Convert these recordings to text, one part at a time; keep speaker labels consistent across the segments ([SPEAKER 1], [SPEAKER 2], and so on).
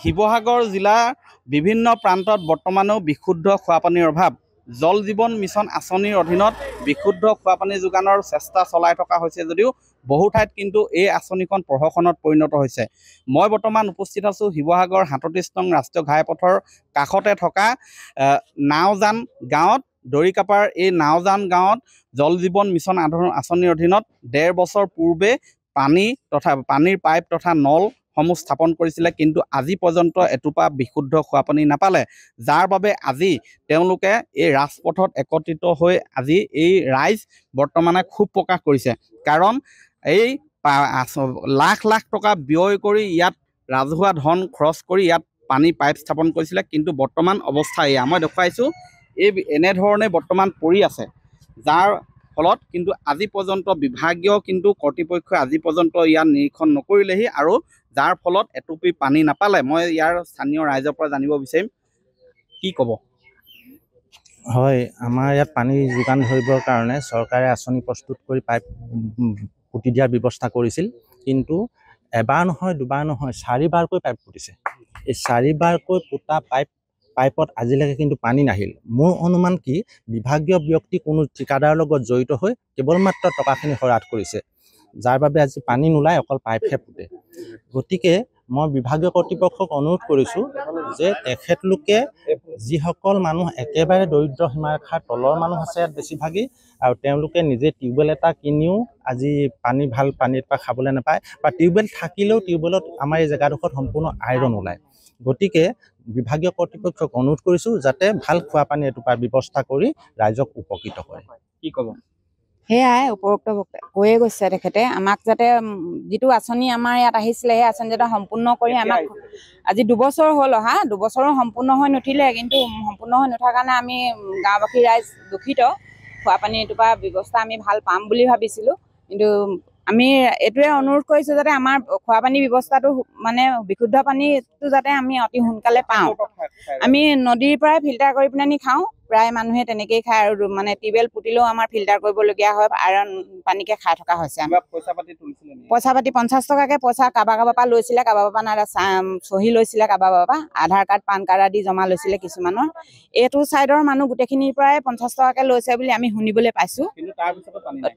[SPEAKER 1] শিৱসাগৰ জিলাৰ বিভিন্ন প্ৰান্তত বৰ্তমানেও বিশুদ্ধ খোৱাপানীৰ অভাৱ জল জীৱন মিছন আঁচনিৰ অধীনত বিশুদ্ধ খোৱাপানী যোগানৰ চেষ্টা চলাই থকা হৈছে যদিও বহু ঠাইত কিন্তু এই আঁচনিখন প্ৰশাসনত পৰিণত হৈছে মই বৰ্তমান উপস্থিত আছোঁ শিৱসাগৰ সাতত্ৰিছ নং ৰাষ্ট্ৰীয় ঘাইপথৰ কাষতে থকা নাওজান গাঁৱত দৰিকাপাৰ এই নাওজান গাঁৱত জল জীৱন মিছন আঁচনিৰ অধীনত ডেৰ বছৰ পূৰ্বে পানী তথা পানীৰ পাইপ তথা নল সমূহ স্থাপন কৰিছিলে কিন্তু আজি পৰ্যন্ত এটোপা বিশুদ্ধ খোৱাপানী নাপালে যাৰ বাবে আজি তেওঁলোকে এই ৰাজপথত একত্ৰিত হৈ আজি এই ৰাইজ বৰ্তমানে ক্ষোভ প্ৰকাশ কৰিছে কাৰণ এই লাখ লাখ টকা ব্যয় কৰি ইয়াত ৰাজহুৱা ধন খৰচ কৰি ইয়াত পানী পাইপ স্থাপন কৰিছিলে কিন্তু বৰ্তমান অৱস্থা এয়া মই দেখুৱাইছোঁ এই এনেধৰণে বৰ্তমান পৰি আছে যাৰ ফলত কিন্তু আজি পর্যন্ত বিভাগীয় কিন্তু কর্তৃপক্ষ আজি পর্যন্ত ইয়ার নিরীক্ষণ নকরিলেহি আর যার ফলত এটুপি পানি নাপালে মই ইয়ার স্থানীয় রাইজর পর জানিব বিচারিম কি কব
[SPEAKER 2] হয় আমার ইয়াত পানি যোগান ধরবর কারণে সরকারে আসনি প্রস্তুত করে পাইপ পুতি দিয়ার ব্যবস্থা করেছিল কিন্তু এবার নহয় দুবার নহয় চারিবারক পাইপ পুতিছে এই চারিবারক পোতা পাইপ পাইপত আজিলৈকে কিন্তু পানী নাহিল মোৰ অনুমান কি বিভাগীয় ব্যক্তি কোনো ঠিকাদাৰৰ লগত জড়িত হৈ কেৱল মাত্ৰ টকাখিনি শৰাধ কৰিছে যাৰ বাবে আজি পানী নোলায় অকল পাইপহে ফুটে গতিকে মই বিভাগীয় কৰ্তৃপক্ষক অনুৰোধ কৰিছোঁ যে তেখেতলোকে যিসকল মানুহ একেবাৰে দৰিদ্ৰ সীমাৰেখাৰ তলৰ মানুহ আছে ইয়াত বেছিভাগেই আৰু তেওঁলোকে নিজে টিউবৱেল এটা কিনিও আজি পানী ভাল পানীত পৰা খাবলৈ নাপায় বা টিউবৱেল থাকিলেও টিউবৱেলত আমাৰ এই জেগাডোখৰত সম্পূৰ্ণ আইৰণ ওলায় গতিকে বিভাগীয় কৰ্তৃপক্ষক অনুৰোধ কৰিছোঁ যাতে ভাল খোৱা পানী এটোপাৰ ব্যৱস্থা কৰি ৰাইজক উপকৃত কৰে কি ক'ব
[SPEAKER 3] সেয়াই উপৰোক্ত কৈয়ে গৈছে তেখেতে আমাক যাতে যিটো আঁচনি আমাৰ ইয়াত আহিছিলে সেই আঁচনি যাতে সম্পূৰ্ণ কৰি আমাক আজি দুবছৰ হ'ল অহা দুবছৰো সম্পূৰ্ণ হৈ নুঠিলে কিন্তু সম্পূৰ্ণ হৈ নুঠাৰ কাৰণে আমি গাঁওবাসী ৰাইজ দুখিত খোৱা পানী এটোপা ব্যৱস্থা আমি ভাল পাম বুলি ভাবিছিলো কিন্তু আমি এইটোৱে অনুৰোধ কৰিছোঁ যাতে আমাৰ খোৱা পানী ব্যৱস্থাটো মানে বিশুদ্ধ পানীটো যাতে আমি অতি সোনকালে পাওঁ আমি নদীৰ পৰাই ফিল্টাৰ কৰি পিনে নি খাওঁ প্ৰায় মানুহে তেনেকেই খায় আৰু মানে টিউবেল পুতিলেও আমাৰ ফিল্টাৰ কৰিবলগীয়া হয় আইৰণ পানীকে খাই থকা হৈছে পইচা পাতি পঞ্চাছ টকাকে পইচা কাবা কাবাৰ পৰা লৈছিলে কাবাৰ পৰা নাই চহী লৈছিলে কাবাৰ পৰা আধাৰ কাৰ্ড পান কাৰ্ড আদি জমা লৈছিলে কিছুমানৰ এইটো ছাইডৰ মানুহ গোটেইখিনিৰ পৰাই পঞ্চাছ টকাকে লৈছে বুলি আমি শুনিবলৈ পাইছো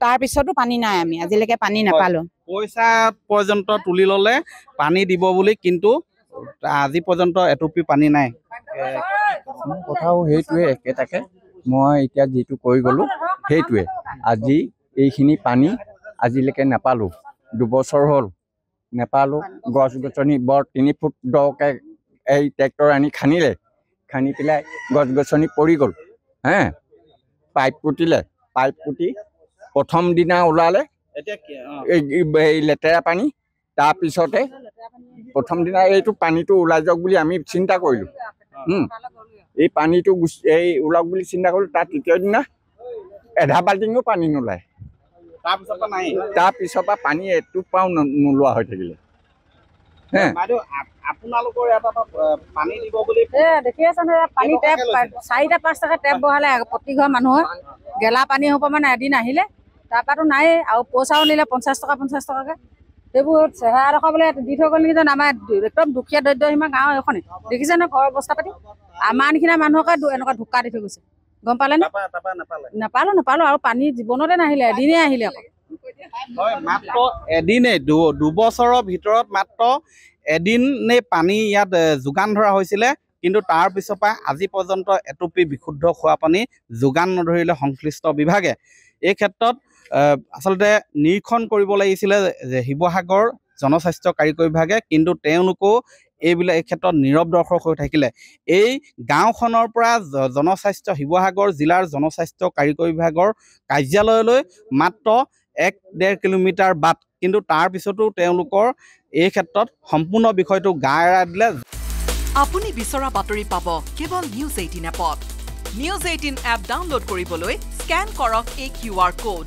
[SPEAKER 3] তাৰ পিছতো পানী নাই আমি আজিলৈকে পানী নাপালো
[SPEAKER 1] পইচা পৰ্যন্ত তুলি ললে পানী দিব বুলি কিন্তু আজি
[SPEAKER 4] পৰ্যন্ত এটুপি পানী নাই
[SPEAKER 2] কথাও সেইটোৱে
[SPEAKER 4] একেটাকে মই এতিয়া যিটো কৈ গ'লোঁ সেইটোৱে আজি এইখিনি পানী আজিলৈকে নাপালোঁ দুবছৰ হ'ল নেপালোঁ গছ গছনি বৰ তিনি ফুট দকৈ এই ট্ৰেক্টৰ আনি খান্দিলে খান্দি পেলাই গছ গছনি পৰি গ'ল হে পাইপ পুতিলে পাইপ পুতি প্ৰথম দিনা ওলালে এই লেতেৰা পানী তাৰপিছতে প্ৰথম দিনা এইটো পানীটো ওলাই যাওক বুলি আমি চিন্তা কৰিলোঁ এই পানীটো গুচি এই ওলাওক বুলি চিন্তা কৰিলোঁ তাত তৃতীয় দিনা এধা বাল্টিঙো পানী নোলায়
[SPEAKER 1] তাৰপিছৰ পৰা নাই তাৰপিছৰ
[SPEAKER 4] পৰা নোলোৱা হৈ থাকিলে
[SPEAKER 3] গেলা পানী হব মানে এদিন আহিলে তাৰপৰাতো নাই আৰু পইচাও নিলে পঞ্চাছ টকা পঞ্চাছ টকাকে এইবোৰ চেহেৰা দেখাবলৈ দি থৈ গ'ল নেকি জানো আমাৰ একদম দুখীয়া দৰিদ্ৰ সীমা গাঁও এইখনে দেখিছে নে ঘৰৰ অৱস্থা পাতি আমাৰ নিচিনা মানুহকে এনেকুৱা ঢুকা দি থৈ গৈছে গম পালে নে নাপালো নাপালো আৰু পানী জীৱনতে নাহিলে এদিনেই আহিলে
[SPEAKER 1] মাত্ৰ এদিনেই দুবছৰৰ ভিতৰত মাত্ৰ এদিনেই পানী ইয়াত যোগান ধৰা হৈছিলে কিন্তু তাৰ পিছৰ পৰা আজি পৰ্যন্ত এটুপি বিশুদ্ধ খোৱা পানী যোগান নধৰিলে সংশ্লিষ্ট বিভাগে এই ক্ষেত্ৰত আচলতে নিৰীক্ষণ কৰিব লাগিছিলে যে শিৱসাগৰ জনস্বাস্থ্য কাৰিকৰী বিভাগে কিন্তু তেওঁলোকো এইবিলাক এই ক্ষেত্ৰত নীৰৱ দৰ্শক হৈ থাকিলে এই গাঁওখনৰ পৰা জনস্বাস্থ্য শিৱসাগৰ জিলাৰ জনস্বাস্থ্য কাৰিকৰী বিভাগৰ কাৰ্যালয়লৈ মাত্ৰ এক ডেৰ কিলোমিটাৰ বাট কিন্তু তাৰপিছতো তেওঁলোকৰ এই ক্ষেত্ৰত সম্পূৰ্ণ বিষয়টো গা এৰাই দিলে
[SPEAKER 3] আপুনি বিচৰা বাতৰি পাব কেৱল নিউজ এইটিন এপত নিউজ এইটিন এপ ডাউনলোড কৰিবলৈ স্কেন কৰক এই কিউ আৰ ক'ড